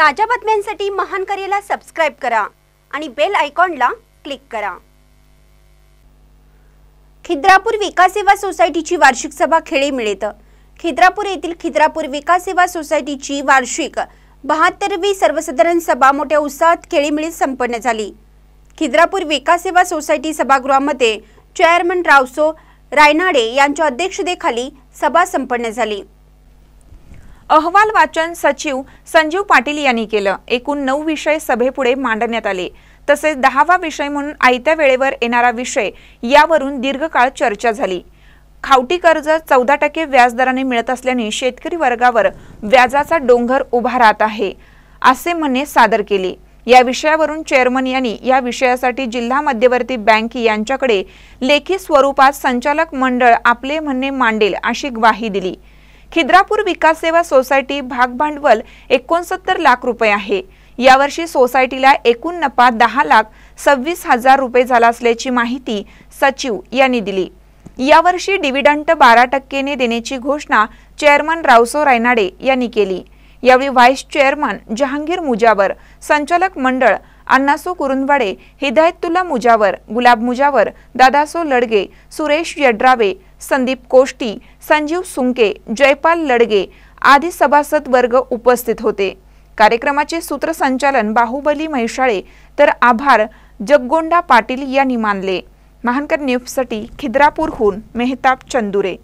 ताज्या बातम्यांसाठी महान करेला सबस्क्राईब करा आणि बेल आयकॉनला क्लिक करा खिद्रापूर विकास सेवा सोसायटीची वार्षिक सभा खेळे मिळत खिद्रापूर येथील खिद्रापूर विकास सेवा सोसायटीची वार्षिक वी सर्वसाधारण सभा मोठ्या उत्साहात खेळीमिळीत संपन्न झाली खिद्रापूर विकास सेवा सोसायटी सभागृहामध्ये चेअरमन रावसो रायनाडे यांच्या अध्यक्षतेखाली सभा संपन्न झाली अहवाल वाचन सचिव संजीव पाटील यांनी केलं एकूण नऊ विषय सभेपुढे मांडण्यात आले तसेच दहावा विषय म्हणून आयत्या वेळेवर येणारा विषय यावरून दीर्घकाळ चर्चा झाली खावटी कर्ज चौदा टक्के व्याजदराने मिळत असल्याने शेतकरी वर्गावर व्याजाचा डोंगर उभा राहत आहे असे म्हणणे सादर केले या विषयावरून चेअरमन यांनी या विषयासाठी जिल्हा मध्यवर्ती बँक यांच्याकडे लेखी स्वरूपात संचालक मंडळ आपले म्हणणे मांडेल अशी ग्वाही दिली खिद्रापूर विकास सेवा सोसायटी भाग भांडवल एकोणसत्तर लाख रुपये आहे यावर्षी सोसायटीला एकूण नफा दहा लाख सव्वीस हजार रुपये झाला असल्याची माहिती सचिव यांनी दिली यावर्षी डिव्हिडंट बारा टक्केने देण्याची घोषणा चेअरमन रावसो रायनाडे यांनी केली यावेळी व्हाईस चेअरमन जहांगीर मुजावर संचालक मंडळ अण्णासो कुरुंदवाडे हिदायतुल्ला मुजावर गुलाब मुजावर दादासो लडगे सुरेश यड्रावे संदीप कोष्टी संजीव सुंके जयपाल लडगे आदी सभासद वर्ग उपस्थित होते कार्यक्रमाचे सूत्रसंचालन बाहुबली महिषाळे तर आभार जगगोंडा पाटील यांनी मानले महानकर न्यूजसाठी खिद्रापूरहून मेहताब चंदुरे